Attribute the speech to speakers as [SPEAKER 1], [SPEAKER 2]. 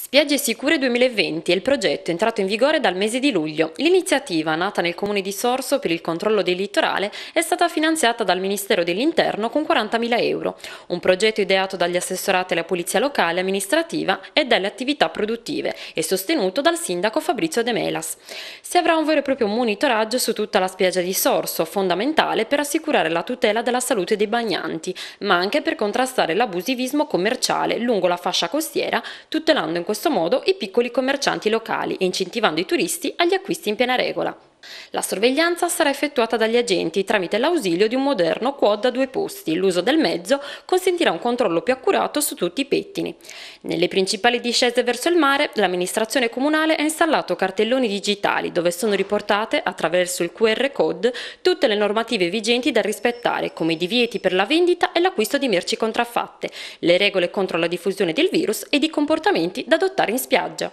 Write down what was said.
[SPEAKER 1] Spiagge Sicure 2020 è il progetto entrato in vigore dal mese di luglio. L'iniziativa, nata nel comune di Sorso per il controllo del litorale, è stata finanziata dal Ministero dell'Interno con 40.000 euro. Un progetto ideato dagli assessorati alla Polizia Locale, Amministrativa e dalle attività produttive e sostenuto dal sindaco Fabrizio De Melas. Si avrà un vero e proprio monitoraggio su tutta la spiaggia di Sorso, fondamentale per assicurare la tutela della salute dei bagnanti, ma anche per contrastare l'abusivismo commerciale lungo la fascia costiera, tutelando in in questo modo i piccoli commercianti locali e incentivando i turisti agli acquisti in piena regola. La sorveglianza sarà effettuata dagli agenti tramite l'ausilio di un moderno quad a due posti. L'uso del mezzo consentirà un controllo più accurato su tutti i pettini. Nelle principali discese verso il mare, l'amministrazione comunale ha installato cartelloni digitali dove sono riportate, attraverso il QR code, tutte le normative vigenti da rispettare, come i divieti per la vendita e l'acquisto di merci contraffatte, le regole contro la diffusione del virus e i comportamenti da adottare in spiaggia.